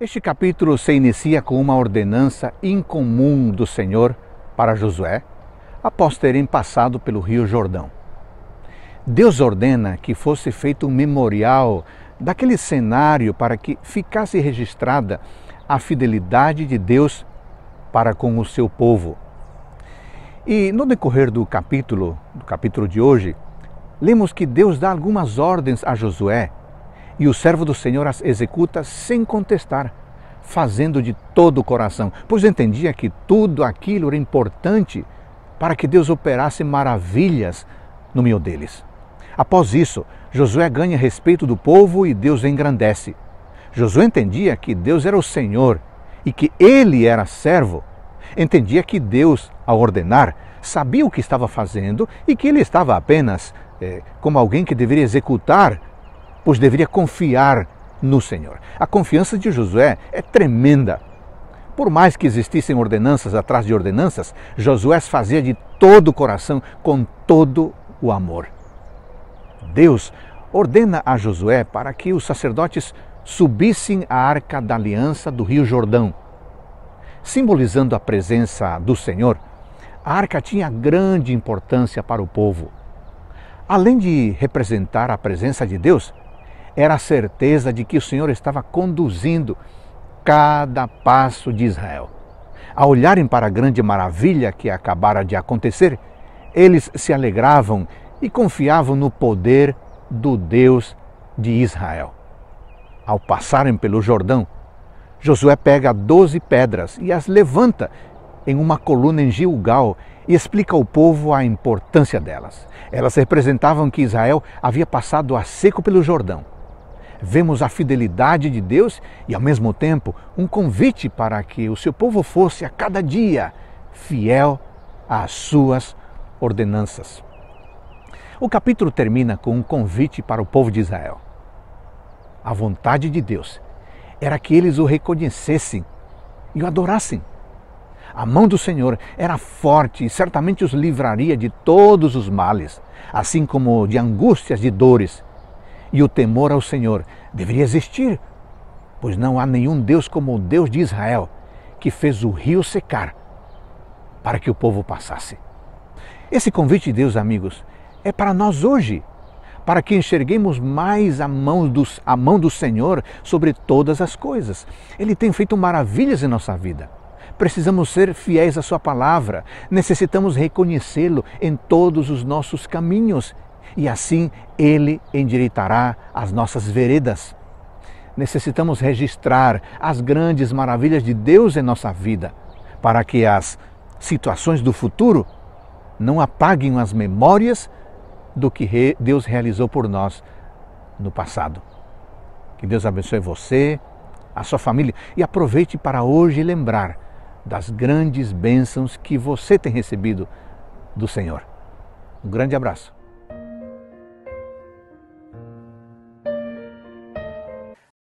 Este capítulo se inicia com uma ordenança incomum do Senhor para Josué, após terem passado pelo Rio Jordão. Deus ordena que fosse feito um memorial daquele cenário para que ficasse registrada a fidelidade de Deus para com o seu povo. E no decorrer do capítulo, do capítulo de hoje, lemos que Deus dá algumas ordens a Josué e o servo do Senhor as executa sem contestar, fazendo de todo o coração, pois entendia que tudo aquilo era importante para que Deus operasse maravilhas no meio deles. Após isso, Josué ganha respeito do povo e Deus engrandece. Josué entendia que Deus era o Senhor e que ele era servo. Entendia que Deus, ao ordenar, sabia o que estava fazendo e que ele estava apenas eh, como alguém que deveria executar pois deveria confiar no Senhor. A confiança de Josué é tremenda. Por mais que existissem ordenanças atrás de ordenanças, Josué fazia de todo o coração, com todo o amor. Deus ordena a Josué para que os sacerdotes subissem a arca da aliança do Rio Jordão. Simbolizando a presença do Senhor, a arca tinha grande importância para o povo. Além de representar a presença de Deus, era a certeza de que o Senhor estava conduzindo cada passo de Israel. Ao olharem para a grande maravilha que acabara de acontecer, eles se alegravam e confiavam no poder do Deus de Israel. Ao passarem pelo Jordão, Josué pega doze pedras e as levanta em uma coluna em Gilgal e explica ao povo a importância delas. Elas representavam que Israel havia passado a seco pelo Jordão vemos a fidelidade de Deus e, ao mesmo tempo, um convite para que o seu povo fosse a cada dia fiel às suas ordenanças. O capítulo termina com um convite para o povo de Israel. A vontade de Deus era que eles o reconhecessem e o adorassem. A mão do Senhor era forte e certamente os livraria de todos os males, assim como de angústias e dores, e o temor ao Senhor deveria existir, pois não há nenhum Deus como o Deus de Israel, que fez o rio secar para que o povo passasse. Esse convite de Deus, amigos, é para nós hoje, para que enxerguemos mais a mão, do, a mão do Senhor sobre todas as coisas. Ele tem feito maravilhas em nossa vida. Precisamos ser fiéis à Sua palavra, necessitamos reconhecê-lo em todos os nossos caminhos e assim Ele endireitará as nossas veredas. Necessitamos registrar as grandes maravilhas de Deus em nossa vida, para que as situações do futuro não apaguem as memórias do que Deus realizou por nós no passado. Que Deus abençoe você, a sua família e aproveite para hoje lembrar das grandes bênçãos que você tem recebido do Senhor. Um grande abraço.